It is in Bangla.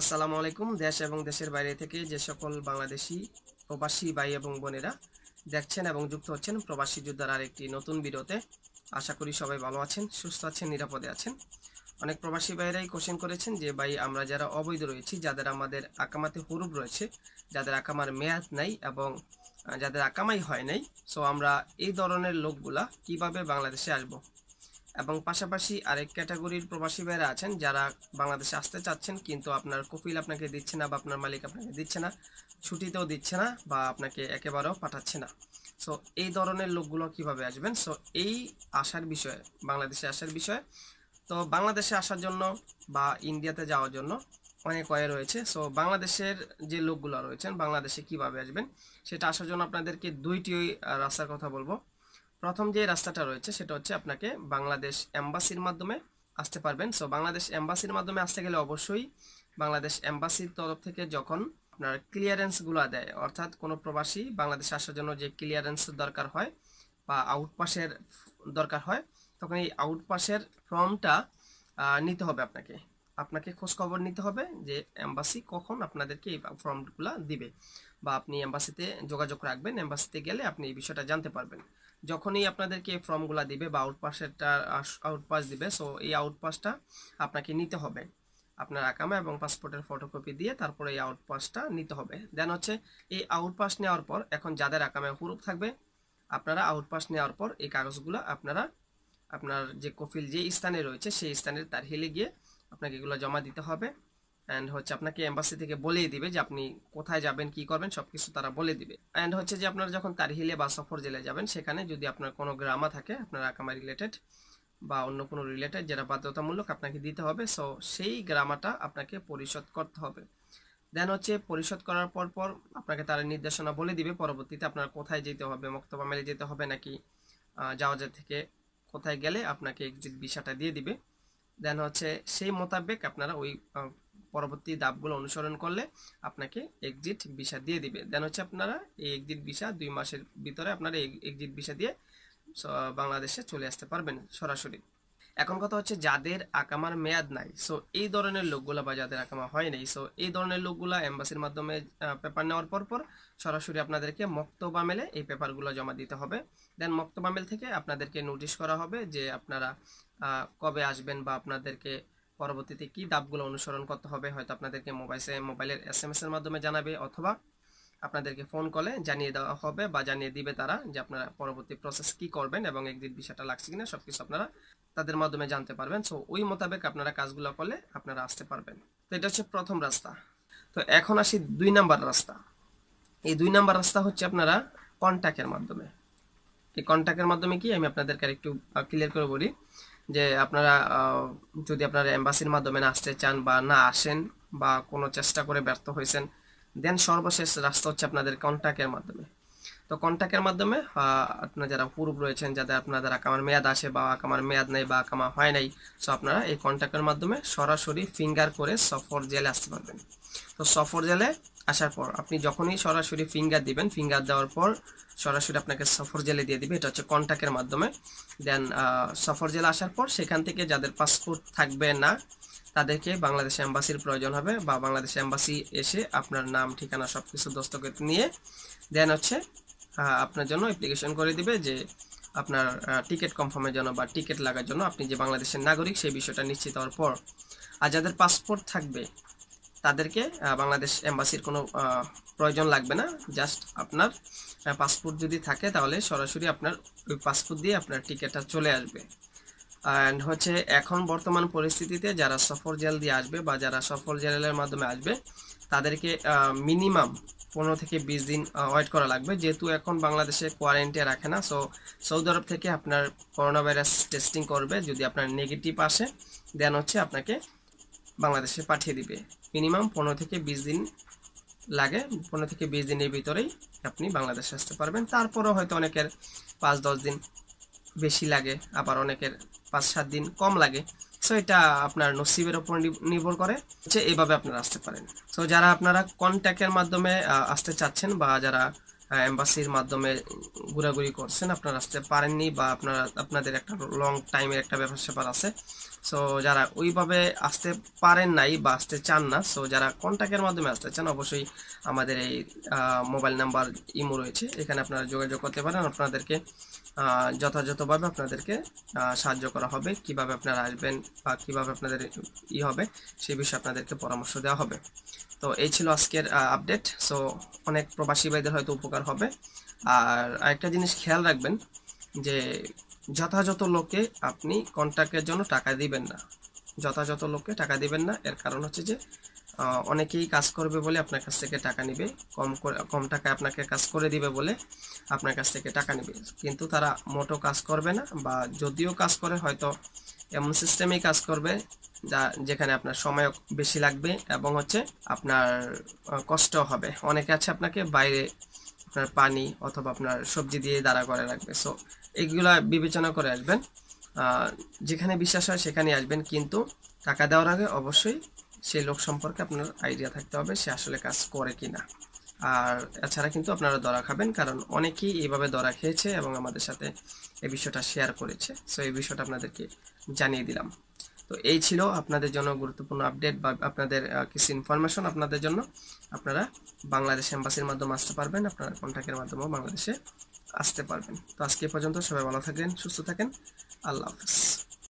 আসসালামু আলাইকুম দেশ এবং দেশের বাইরে থেকে যে সকল বাংলাদেশি প্রবাসী ভাই এবং বোনেরা দেখছেন এবং যুক্ত হচ্ছেন প্রবাসী যোদ্ধার আরেকটি নতুন বিরতে আশা করি সবাই ভালো আছেন সুস্থ আছেন নিরাপদে আছেন অনেক প্রবাসী ভাইয়েরাই কোশ্চেন করেছেন যে ভাই আমরা যারা অবৈধ রয়েছি যাদের আমাদের আকামাতে হুরুপ রয়েছে যাদের আকামার মেয়াদ নাই এবং যাদের আকামাই হয় নাই সো আমরা এই ধরনের লোকগুলা কিভাবে বাংলাদেশে আসবো এবং পাশাপাশি আরেক ক্যাটাগরির প্রবাসী ভাইরা আছেন যারা বাংলাদেশে আসতে চাচ্ছেন কিন্তু আপনার কপিল আপনাকে দিচ্ছে না বা আপনার মালিক আপনাকে দিচ্ছে না ছুটিতেও দিচ্ছে না বা আপনাকে একেবারেও পাঠাচ্ছে না সো এই ধরনের লোকগুলো কিভাবে আসবেন সো এই আসার বিষয়ে বাংলাদেশে আসার বিষয়ে তো বাংলাদেশে আসার জন্য বা ইন্ডিয়াতে যাওয়ার জন্য অনেক অয়ে রয়েছে সো বাংলাদেশের যে লোকগুলো রয়েছেন বাংলাদেশে কিভাবে আসবেন সেটা আসার জন্য আপনাদেরকে দুইটি রাস্তার কথা বলবো প্রথম যে রাস্তাটা রয়েছে সেটা হচ্ছে আপনাকে বাংলাদেশ এম্বাসির মাধ্যমে আসতে পারবেন সো বাংলাদেশ এম্বাসির মাধ্যমে আসতে গেলে অবশ্যই বাংলাদেশ এম্বাসির তরফ থেকে যখন আপনার ক্লিয়ারেন্সগুলো দেয় অর্থাৎ কোনো প্রবাসী বাংলাদেশে আসার জন্য যে ক্লিয়ারেন্স দরকার হয় বা আউটপাসের দরকার হয় তখন এই আউটপাসের ফর্মটা নিতে হবে আপনাকে আপনাকে খোঁজ খবর নিতে হবে যে এম্বাসি কখন আপনাদেরকে এই ফর্মগুলো দিবে বা আপনি এম্বাসিতে যোগাযোগ রাখবেন এম্বাসিতে গেলে আপনি এই বিষয়টা জানতে পারবেন যখনই আপনাদেরকে এই ফর্মগুলো দিবে বা আউটপাসেরটা আউটপাস দিবে সো এই আউটপাসটা আপনাকে নিতে হবে আপনার আকামা এবং পাসপোর্টের ফটোকপি দিয়ে তারপরে এই আউটপাসটা নিতে হবে দেন হচ্ছে এই আউটপাস নেওয়ার পর এখন যাদের আকামে হুরুপ থাকবে আপনারা আউটপাস নেওয়ার পর এই কাগজগুলো আপনারা আপনার যে কফিল যে স্থানে রয়েছে সেই স্থানের হেলে গিয়ে আপনাকে এগুলো জমা দিতে হবে অ্যান্ড হচ্ছে আপনাকে এম্বাসি থেকে বলেই দিবে যে আপনি কোথায় যাবেন কি করবেন সব কিছু তারা বলে দিবে অ্যান্ড হচ্ছে যে আপনারা যখন তারহিলে বা সফর জেলে যাবেন সেখানে যদি আপনার কোনো গ্রামা থাকে আপনার আকামা রিলেটেড বা অন্য কোনো রিলেটেড যেটা বাধ্যতামূলক আপনাকে দিতে হবে সো সেই গ্রামাটা আপনাকে পরিশোধ করতে হবে দেন হচ্ছে পরিশোধ করার পর পর আপনাকে তারা নির্দেশনা বলে দিবে পরবর্তীতে আপনার কোথায় যেতে হবে মক্তবা মেলে যেতে হবে নাকি যাওয়া যা থেকে কোথায় গেলে আপনাকে এক্সিট বিষাটা দিয়ে দিবে দেন হচ্ছে সেই মোতাবেক আপনারা ওই পরবর্তী ধাপগুলো অনুসরণ করলে আপনাকে এক্সিট ভিসা দিয়ে দিবে দেন হচ্ছে আপনারা এই এক্সিট ভিসা দুই মাসের ভিতরে আপনারা এক্সিট ভিসা দিয়ে বাংলাদেশে চলে আসতে পারবেন সরাসরি এখন কথা হচ্ছে যাদের আকামার মেয়াদ নাই সো এই ধরনের লোকগুলা বা যাদের আকামা হয় নাই সো এই ধরনের লোকগুলা এম্বাসির মাধ্যমে পেপার নেওয়ার পর পর সরাসরি আপনাদেরকে মক্তবা মেলে এই পেপারগুলো জমা দিতে হবে দেন মক্তবা মেল থেকে আপনাদেরকে নোটিশ করা হবে যে আপনারা কবে আসবেন বা আপনাদেরকে পরবর্তীতে কি ধাপগুলো অনুসরণ করতে হবে হয়তো আপনাদেরকে মোবাইলে মোবাইলের এস এম এর মাধ্যমে জানাবে অথবা আপনাদেরকে ফোন কলে জানিয়ে দেওয়া হবে বা জানিয়ে দিবে তারা যে আপনারা পরবর্তী প্রসেস কি করবেন এবং একদিন বিষয়টা লাগছে কিনা সব কিছু আপনারা তাদের মাধ্যমে জানতে পারবেন সো ওই মোতাবেক আপনারা কাজগুলো করলে আপনারা আসতে পারবেন তো এটা হচ্ছে প্রথম রাস্তা তো এখন আসি দুই নাম্বার রাস্তা এই দুই নাম্বার রাস্তা হচ্ছে আপনারা কন্ট্যাক্টের মাধ্যমে এই কন্ট্যাক্টের মাধ্যমে কি আমি আপনাদেরকে একটু ক্লিয়ার করে বলি যে আপনারা যদি আপনারা এম্বাসির মাধ্যমে না আসতে চান বা না আসেন বা কোনো চেষ্টা করে ব্যর্থ হয়েছেন দেন সর্বশেষ রাস্তা হচ্ছে আপনাদের কন্ট্যাক্টের মাধ্যমে তো কন্ট্যাক্টের মাধ্যমে আপনার যারা পূর্ব রয়েছেন যাদের আপনাদের আকামার মেয়াদ আসে বা আকামার মেয়াদ নেই বা আকামা হয় নাই সো আপনারা এই কন্ট্যাক্টের মাধ্যমে সরাসরি ফিঙ্গার করে সফর জেলে আসতে পারবেন তো সফর জেলে আসার পর আপনি যখনই সরাসরি ফিঙ্গার দিবেন ফিঙ্গার দেওয়ার পর সরাসরি আপনাকে সফর জেলে দিয়ে দিবে এটা হচ্ছে কন্ট্যাক্টের মাধ্যমে দেন সফর জেলে আসার পর সেখান থেকে যাদের পাসপোর্ট থাকবে না তাদেরকে বাংলাদেশ এম্বাসির প্রয়োজন হবে বা বাংলাদেশ এম্বাসি এসে আপনার নাম ঠিকানা সব কিছু দস্তখত নিয়ে দেন হচ্ছে আপনার জন্য অ্যাপ্লিকেশন করে দিবে যে আপনার টিকিট কনফার্মের জন্য বা টিকিট লাগার জন্য আপনি যে বাংলাদেশের নাগরিক সেই বিষয়টা নিশ্চিত হওয়ার পর আর যাদের পাসপোর্ট থাকবে তাদেরকে বাংলাদেশ এম্বাসির কোনো প্রয়োজন লাগবে না জাস্ট আপনার পাসপোর্ট যদি থাকে তাহলে সরাসরি আপনার ওই পাসপোর্ট দিয়ে আপনার টিকিটটা চলে আসবে অ্যান্ড হচ্ছে এখন বর্তমান পরিস্থিতিতে যারা সফর জেল দিয়ে আসবে বা যারা সফর জেলের মাধ্যমে আসবে তাদেরকে মিনিমাম পনেরো থেকে বিশ দিন ওয়েট করা লাগবে যেহেতু এখন বাংলাদেশে কোয়ারেন্টাইন রাখে না সো সৌদি আরব থেকে আপনার করোনা ভাইরাস টেস্টিং করবে যদি আপনার নেগেটিভ আসে দেন হচ্ছে আপনাকে বাংলাদেশে পাঠিয়ে দিবে মিনিমাম পনেরো থেকে বিশ দিন লাগে পনেরো থেকে বিশ দিনের ভিতরেই আপনি বাংলাদেশে আসতে পারবেন তারপরও হয়তো অনেকের পাঁচ দশ দিন বেশি লাগে আবার অনেকের পাঁচ সাত দিন কম লাগে সো এটা আপনার নসিবের ওপর নির্ভর করে যে এভাবে আপনারা আসতে পারেন সো যারা আপনারা কন্ট্যাক্টের মাধ্যমে আসতে চাচ্ছেন বা যারা এম্বাসির মাধ্যমে ঘোরাঘুরি করছেন আপনারা আসতে পারেননি বা আপনারা আপনাদের একটা লং টাইমের একটা ব্যাপার স্যাপার আছে সো যারা ওইভাবে আসতে পারেন নাই বা আসতে চান না সো যারা কন্ট্যাক্টের মাধ্যমে আসতে চান অবশ্যই আমাদের এই মোবাইল নাম্বার ইমো রয়েছে এখানে আপনারা যোগাযোগ করতে পারেন আপনাদেরকে যথাযথভাবে আপনাদেরকে সাহায্য করা হবে কিভাবে আপনারা আসবেন বা কীভাবে আপনাদের ই হবে সেই বিষয়ে আপনাদেরকে পরামর্শ দেওয়া হবে তো এই ছিল আজকের আপডেট সো অনেক প্রবাসী ভাইদের হয়তো উপকার উপকার হবে আর আরেকটা জিনিস খেয়াল রাখবেন যে যথাযথ লোকে আপনি কন্ট্রাক্টের জন্য টাকা দিবেন না যথাযথ লোককে টাকা দিবেন না এর কারণ হচ্ছে যে অনেকেই কাজ করবে বলে আপনার কাছ থেকে টাকা নিবে কম কম টাকায় আপনাকে কাজ করে দিবে বলে আপনার কাছ থেকে টাকা নিবে কিন্তু তারা মোটো কাজ করবে না বা যদিও কাজ করে হয়তো এমন সিস্টেমেই কাজ করবে যা যেখানে আপনার সময় বেশি লাগবে এবং হচ্ছে আপনার কষ্ট হবে অনেকে আছে আপনাকে বাইরে আপনার পানি অথবা আপনার সবজি দিয়ে দাঁড়া করে রাখবে সো এগুলো বিবেচনা করে আসবেন যেখানে বিশ্বাস হয় সেখানে আসবেন কিন্তু টাকা দেওয়ার আগে অবশ্যই সেই লোক সম্পর্কে আপনার আইডিয়া থাকতে হবে সে আসলে কাজ করে কি না আর এছাড়া কিন্তু আপনারা দরা খাবেন কারণ অনেকেই এইভাবে দরা খেয়েছে এবং আমাদের সাথে এই বিষয়টা শেয়ার করেছে সো এই বিষয়টা আপনাদেরকে জানিয়ে দিলাম তো এই ছিল আপনাদের জন্য গুরুত্বপূর্ণ আপডেট বা আপনাদের কিছু ইনফরমেশন আপনাদের জন্য আপনারা বাংলাদেশ এম্বাসির মাধ্যমে আসতে পারবেন আপনার কন্ট্যাক্টের মাধ্যমেও বাংলাদেশে আসতে পারবেন তো আজকে পর্যন্ত সবাই ভালো থাকেন সুস্থ থাকেন আল্লাহ হাফিজ